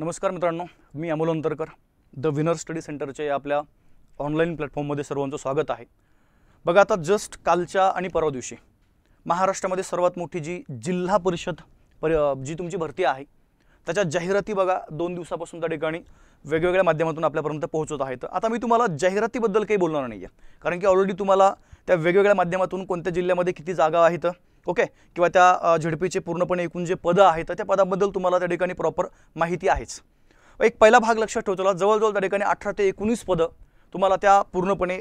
नमस्कार मित्रांनो मी Amol Antarkar the winner study सेंटरच्या या आपल्या ऑनलाईन प्लॅटफॉर्ममध्ये सर्वांचं स्वागत आहे बघा आता जस्ट कालच्या आणि परवा दिवशी महाराष्ट्रामध्ये सर्वात मोठी जी जिल्हा परिषद पर जी तुमची भरती आहे त्याच्या जाहिराती बघा दोन दिवसापासून त्या ठिकाणी वेगवेगळ्या माध्यमातून आपल्यापर्यंत पोहोचत आहेत आता मी तुम्हाला जाहिरातीबद्दल काही बोलणार नाही आहे कारण की ऑलरेडी तुम्हाला त्या वेगवेगळ्या माध्यमातून कोणत्या जिल्ह्यामध्ये किती जागा आहेत ओके किंवा त्या झेडपीचे पूर्णपणे एकूण जे पदं आहेत तर त्या पदाबद्दल तुम्हाला त्या ठिकाणी प्रॉपर माहिती आहेच एक पहिला भाग लक्षात ठेवतो जवळजवळ त्या ठिकाणी अठरा ते एकोणीस पदं तुम्हाला त्या पूर्णपणे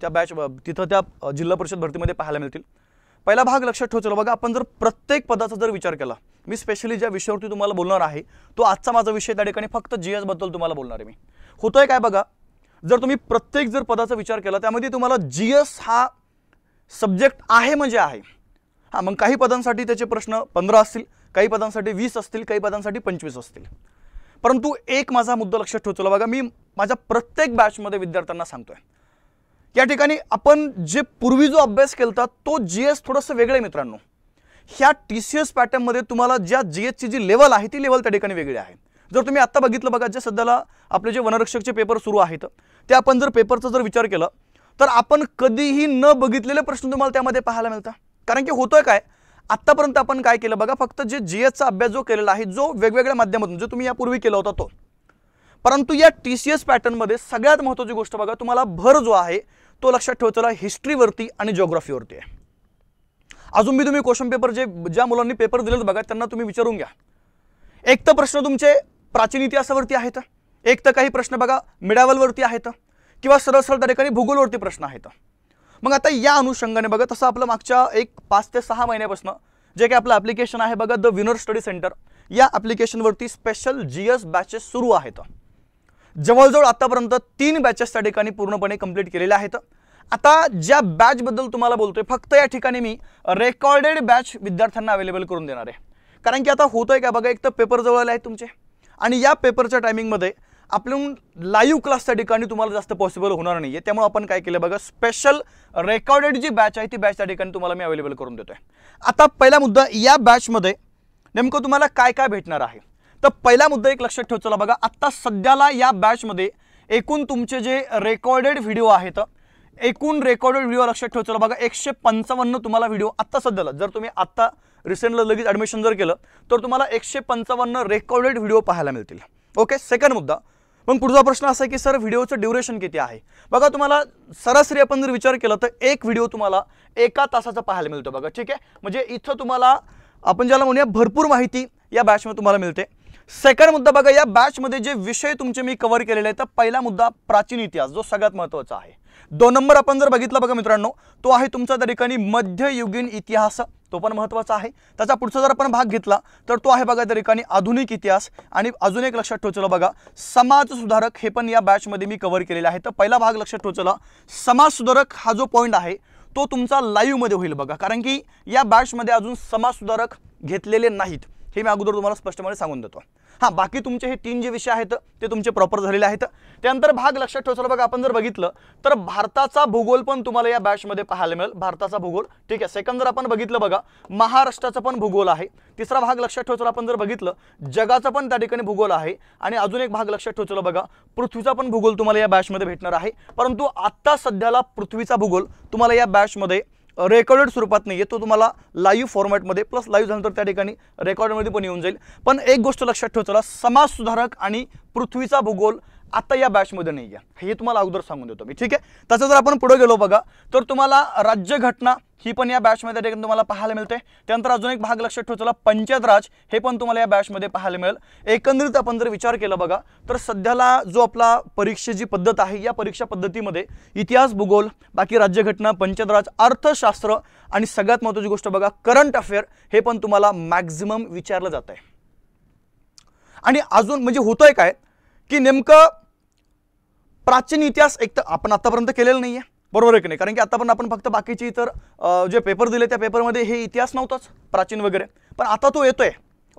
त्या बॅच तिथं त्या जिल्हा परिषद भरतीमध्ये पाहायला मिळतील पहिला भाग लक्षात ठेवतो बघा आपण जर प्रत्येक पदाचा जर विचार केला मी स्पेशली ज्या विषयावरती तुम्हाला बोलणार आहे तो आजचा माझा विषय त्या ठिकाणी फक्त जी एसबद्दल तुम्हाला बोलणार आहे मी होतोय काय बघा जर तुम्ही प्रत्येक जर पदाचा विचार केला त्यामध्ये तुम्हाला जी एस हा सब्जेक्ट आहे म्हणजे आहे हां मग काही पदांसाठी त्याचे प्रश्न पंधरा असतील काही पदांसाठी वीस असतील काही पदांसाठी पंचवीस असतील परंतु एक माझा मुद्दा लक्षात ठेवतो बघा मी माझ्या प्रत्येक बॅचमध्ये विद्यार्थ्यांना सांगतोय या ठिकाणी आपण जे पूर्वी जो अभ्यास केला तो जी एस थोडंसं वेगळं आहे मित्रांनो ह्या टी सी एस पॅटर्नमध्ये तुम्हाला ज्या जी एसची जी लेवल आहे ती लेवल त्या ठिकाणी वेगळी आहे जर तुम्ही आत्ता बघितलं बघा जे सध्याला आपले जे वनरक्षकचे पेपर सुरू आहेत ते आपण जर पेपरचा जर विचार केला तर आपण कधीही न बघितलेले प्रश्न तुम्हाला त्यामध्ये पाहायला मिळतात कारण की होतोय काय आत्तापर्यंत आपण काय केलं बघा फक्त जे जीएसचा अभ्यास जो केलेला आहे जो वेगवेगळ्या माध्यमातून जो तुम्ही यापूर्वी केला होता तो परंतु या टी सी एस पॅटर्नमध्ये सगळ्यात महत्त्वाची गोष्ट बघा तुम्हाला भर जो आहे तो लक्षात ठेवताला हिस्ट्रीवरती आणि ज्योग्राफीवरती आहे अजून मी तुम्ही क्वेश्चन पेपर जे ज्या मुलांनी पेपर दिलेत बघा त्यांना तुम्ही विचारून घ्या एक तर प्रश्न तुमचे प्राचीन इतिहासावरती आहेत एक तर काही प्रश्न बघा मिडावलवरती आहेत किंवा सरळ सरळ त्या ठिकाणी भूगोलवरती प्रश्न आहेत मग आता या अनुषंगाने बघा तसं आपलं मागच्या एक पाच ते सहा महिन्यापासून जे काही आपलं ॲप्लिकेशन आहे बघा द विनर स्टडी सेंटर या ॲप्लिकेशनवरती स्पेशल जी एस बॅचेस सुरू आहेत जवळजवळ आतापर्यंत तीन बॅचेस त्या ठिकाणी पूर्णपणे कंप्लीट केलेल्या आहेत आता ज्या बॅचबद्दल तुम्हाला बोलतोय फक्त या ठिकाणी मी रेकॉर्डेड बॅच विद्यार्थ्यांना अवेलेबल करून देणार आहे कारण की आता होतोय का बघा एक तर पेपर जवळ आले आहेत तुमचे आणि या पेपरच्या टायमिंगमध्ये आपण लाईव्ह क्लास त्या ठिकाणी तुम्हाला जास्त पॉसिबल होणार नाही आहे त्यामुळे आपण काय केलं बघा स्पेशल रेकॉर्डेड जी बॅच आहे ती बॅच त्या ठिकाणी तुम्हाला मी अवेलेबल करून देतो आता पहिला मुद्दा या बॅचमध्ये नेमकं तुम्हाला काय काय भेटणार आहे तर पहिला मुद्दा एक लक्षात ठेव चला बघा आत्ता सध्याला या बॅचमध्ये एकूण तुमचे जे रेकॉर्डेड व्हिडिओ आहेत एकूण रेकॉर्डेड व्हिडिओ लक्षात ठेव चला बघा एकशे पंचावन्न तुम्हाला व्हिडिओ आत्ता सध्याला जर तुम्ही आत्ता रिसेंटला लगेच ॲडमिशन जर केलं तर तुम्हाला एकशे पंचावन्न रेकॉर्डेड व्हिडिओ पाहायला मिळतील ओके सेकंड मुद्दा मग पुढचा प्रश्न असा की सर व्हिडिओचं ड्युरेशन किती आहे बघा तुम्हाला सरासरी आपण जर विचार केला तर एक व्हिडिओ तुम्हाला एका तासाचा पाहायला मिळतो बघा ठीक आहे म्हणजे इथं तुम्हाला आपण ज्याला म्हणूया भरपूर माहिती या बॅचमध्ये तुम्हाला मिळते सेकंड मुद्दा बघा या बॅचमध्ये जे विषय तुमचे मी कवर केलेले आहेत तर पहिला मुद्दा प्राचीन इतिहास जो सगळ्यात महत्त्वाचा आहे दोन नंबर आपण जर बघितला बघा मित्रांनो तो आहे तुमचा त्या ठिकाणी मध्ययुगीन इतिहास तो पण महत्त्वाचा आहे त्याचा पुढचा जर आपण भाग घेतला तर तो आहे बघा त्या ठिकाणी आधुनिक इतिहास आणि अजून एक लक्षात ठेवचलं बघा समाजसुधारक हे पण या बॅचमध्ये मी कव्हर केलेलं आहे तर पहिला भाग लक्षात ठेवचला समाजसुधारक हा जो पॉईंट आहे तो तुमचा लाईव्हमध्ये होईल बघा कारण की या बॅचमध्ये अजून समाजसुधारक घेतलेले नाहीत हे मी अगोदर तुम्हाला स्पष्टपणे सांगून देतो हां बाकी तुमचे हे तीन जे विषय आहेत ते तुमचे प्रॉपर झालेले आहेत त्यानंतर भाग लक्षात ठेवलं बघा आपण जर बघितलं तर भारताचा भूगोल पण तुम्हाला या बॅचमध्ये पाहायला मिळेल भारताचा भूगोल ठीक आहे सेकंद जर आपण बघितलं बघा महाराष्ट्राचा पण भूगोल आहे तिसरा भाग लक्षात ठेवसाला आपण जर बघितलं जगाचा पण त्या ठिकाणी भूगोल आहे आणि अजून एक भाग लक्षात ठेवलं बघा पृथ्वीचा पण भूगोल तुम्हाला या बॅचमध्ये भेटणार आहे परंतु आत्ता सध्याला पृथ्वीचा भूगोल तुम्हाला या बॅचमध्ये रेकॉर्डेड स्वरूपात नाही आहे तो तुम्हाला लाईव्ह फॉर्मॅटमध्ये प्लस लाईव्ह झाल्यानंतर त्या ठिकाणी रेकॉर्डमध्ये पण येऊन जाईल पण एक गोष्ट लक्षात ठेव समाज सुधारक आणि पृथ्वीचा भूगोल आता या बॅचमध्ये नाही आहे हे तुम्हाला अगोदर सांगून देतो मी ठीक आहे तसं जर आपण पुढे गेलो बघा तर तुम्हाला राज्यघटना ही पण या बॅचमध्ये तुम्हाला पाहायला मिळते त्यानंतर अजून एक भाग लक्षात ठेवतो पंचायत राज हे पण तुम्हाला या बॅचमध्ये पाहायला मिळेल एकंदरीत आपण जर विचार केला बघा तर सध्याला जो आपला परीक्षेची पद्धत आहे या परीक्षा पद्धतीमध्ये इतिहास भूगोल बाकी राज्यघटना पंचायत राज अर्थशास्त्र आणि सगळ्यात महत्त्वाची गोष्ट बघा करंट अफेअर हे पण तुम्हाला मॅक्झिमम विचारलं जात आहे आणि अजून म्हणजे होतंय काय की नेमकं प्राचीन इतिहास एक तर आपण आतापर्यंत केलेला नाही आहे बरोबर आहे की नाही कारण की आतापर्यंत आपण फक्त बाकीची इतर जे पेपर दिले त्या पेपरमध्ये हे इतिहास नव्हताच प्राचीन वगैरे पण आता तो येतोय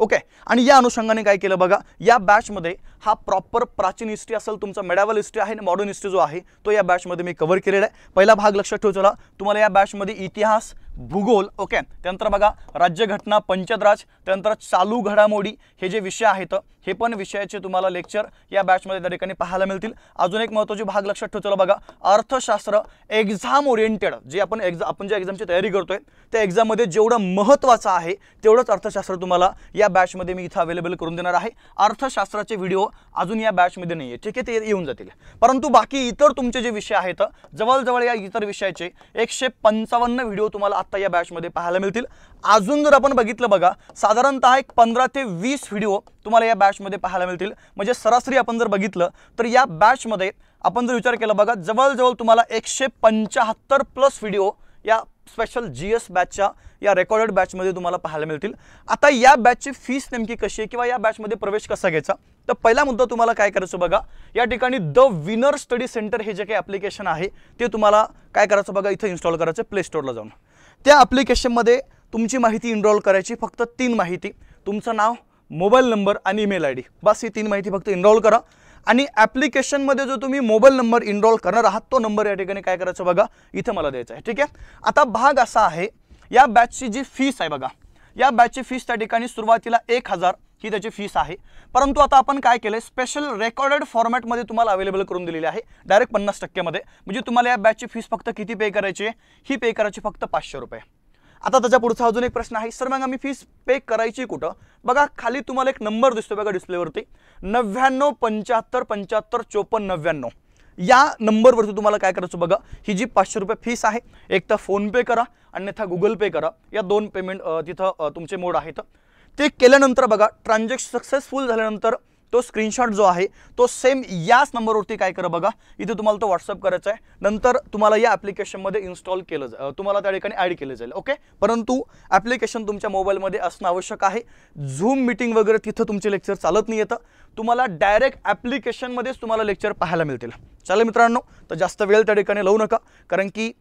ओके आणि या अनुषंगाने काय केलं बघा या बॅचमध्ये हा प्रॉपर प्राचीन हिस्ट्री असेल तुमचा मेडावल हिस्ट्री आहे आणि मॉडर्न हिस्ट्री जो आहे तो या बॅचमध्ये मी कव्हर केलेला आहे पहिला भाग लक्षात ठेवू तुम्हाला या बॅचमध्ये इतिहास भूगोल ओके त्यानंतर बघा राज्यघटना पंचदराज त्यानंतर चालू घडामोडी हे जे विषय आहेत हे पण विषयाचे तुम्हाला लेक्चर या बॅचमध्ये त्या ठिकाणी पाहायला मिळतील अजून एक महत्त्वाचे भाग लक्षात ठेवतो बघा अर्थशास्त्र एक्झाम ओरिएंटेड जे आपण एक्झाम आपण ज्या एक्झामची तयारी करतोय त्या एक्झाममध्ये जेवढं महत्त्वाचं आहे तेवढंच अर्थशास्त्र तुम्हाला या बॅचमध्ये मी इथं अवेलेबल करून देणार आहे अर्थशास्त्राचे व्हिडिओ अजून या बॅचमध्ये नाही आहे ठीक आहे ते येऊन जातील परंतु बाकी इतर तुमचे जे विषय आहेत जवळजवळ या इतर विषयाचे एकशे पंचावन्न व्हिडिओ तुम्हाला आता या बॅचमध्ये पाहायला मिळतील अजून जर आपण बघितलं बघा साधारणतः एक पंधरा ते वीस व्हिडिओ तुम्हाला या बॅचमध्ये पाहायला मिळतील म्हणजे सरासरी आपण जर बघितलं तर या बॅचमध्ये आपण जर विचार केला बघा जवळजवळ तुम्हाला एकशे पंचाहत्तर प्लस व्हिडिओ या स्पेशल जी एस बॅचच्या या रेकॉर्डेड बॅचमध्ये तुम्हाला पाहायला मिळतील आता या बॅचची फीस नेमकी कशी आहे किंवा या बॅचमध्ये प्रवेश कसा घ्यायचा तर पहिला मुद्दा तुम्हाला काय करायचं बघा या ठिकाणी द विनर स्टडी सेंटर हे जे काही ॲप्लिकेशन आहे ते तुम्हाला काय करायचं बघा इथं इन्स्टॉल करायचं प्ले स्टोरला जाऊन त्या ॲप्लिकेशनमध्ये तुमची माहिती इनरॉल करायची फक्त तीन माहिती तुमचं नाव मोबाईल नंबर आणि ईमेल आय डी बस ही तीन माहिती फक्त इनरॉल करा आणि ॲप्लिकेशनमध्ये जो तुम्ही मोबाईल नंबर इनरॉल करणार आहात तो नंबर या ठिकाणी काय करायचं बघा इथं मला द्यायचा आहे ठीक आहे आता भाग असा आहे या बॅचची जी फीस आहे बघा या बॅचची फीस त्या ठिकाणी सुरुवातीला एक हजार ही त्याची फीस आहे परंतु आता आपण काय केलं स्पेशल रेकॉर्डेड फॉर्मॅटमध्ये तुम्हाला अवेलेबल करून दिलेली आहे डायरेक्ट पन्नास टक्क्यामध्ये म्हणजे तुम्हाला या बॅचची फीस फक्त किती पे करायची आहे ही पे करायची फक्त पाचशे रुपये आता त्याच्या पुढचा अजून एक प्रश्न आहे सर मग आम्ही फीस पे करायची कुठं बघा खाली तुम्हाला एक नंबर दिसतो बघा डिस्प्लेवरती नव्याण्णव पंच्याहत्तर पंच्याहत्तर चोपन्न नव्याण्णव या नंबरवरती तुम्हाला काय करायचं बघा ही जी पाचशे रुपये फीस आहे एक तर फोनपे करा अन्यथा गुगल पे करा या दोन पेमेंट तिथं तुमचे मोड आहेत ते केल्यानंतर बघा ट्रान्झॅक्शन सक्सेसफुल झाल्यानंतर तो स्क्रीनशॉट जो आहे तो सेम याच नंबरवरती काय करा बघा इथे तुम्हाला तो व्हॉट्सअप करायचा आहे नंतर तुम्हाला या ॲप्लिकेशनमध्ये इन्स्टॉल केलं जा तुम्हाला त्या ठिकाणी ॲड केलं जाईल ओके परंतु ॲप्लिकेशन तुमच्या मोबाईलमध्ये असणं आवश्यक आहे झूम मिटिंग वगैरे तिथं तुमचे लेक्चर चालत नाही येतं तुम्हाला डायरेक्ट ॲप्लिकेशनमध्येच तुम्हाला लेक्चर पाहायला मिळतील चला मित्रांनो तर जास्त वेळ त्या ठिकाणी लावू नका कारण की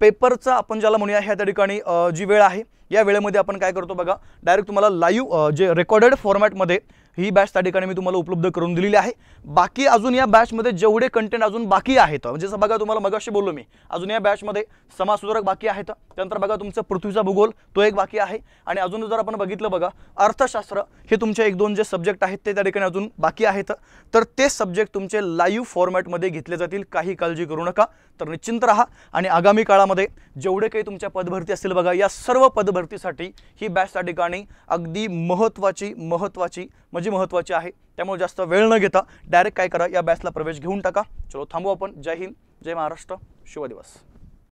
पेपरचा आपण ज्याला म्हणूया ह्या त्या ठिकाणी जी वेळ आहे या वेळेमध्ये आपण काय करतो बघा डायरेक्ट तुम्हाला लाईव्ह जे रेकॉर्डेड फॉर्मॅटमध्ये ही बॅच त्या ठिकाणी मी तुम्हाला उपलब्ध करून दिलेली आहे बाकी अजून या बॅचमध्ये जेवढे कंटेंट अजून बाकी आहेत म्हणजे जसं बघा तुम्हाला मगाशी बोललो मी अजून या बॅचमध्ये समाजसुधारक बाकी आहेत त्यानंतर बघा तुमचं पृथ्वीचा भूगोल तो एक बाकी आहे आणि अजून जर आपण बघितलं बघा अर्थशास्त्र हे तुमचे एक दोन जे सब्जेक्ट आहेत ते त्या ठिकाणी अजून बाकी आहेत तर ते सब्जेक्ट तुमचे लाईव्ह फॉर्मॅटमध्ये घेतले जातील काही काळजी करू नका तर निश्चिंत राहा आणि आगामी काळामध्ये जेवढे काही तुमच्या पदभरती असतील बघा या सर्व पदभरतीसाठी ही बॅच त्या ठिकाणी अगदी महत्त्वाची महत्त्वाची म्हणजे महत्त्वाची आहे त्यामुळे जास्त वेळ न घेता डायरेक्ट काय करा या बॅचला प्रवेश घेऊन टाका चलो थांबू आपण जय हिंद जय महाराष्ट्र शुभ दिवस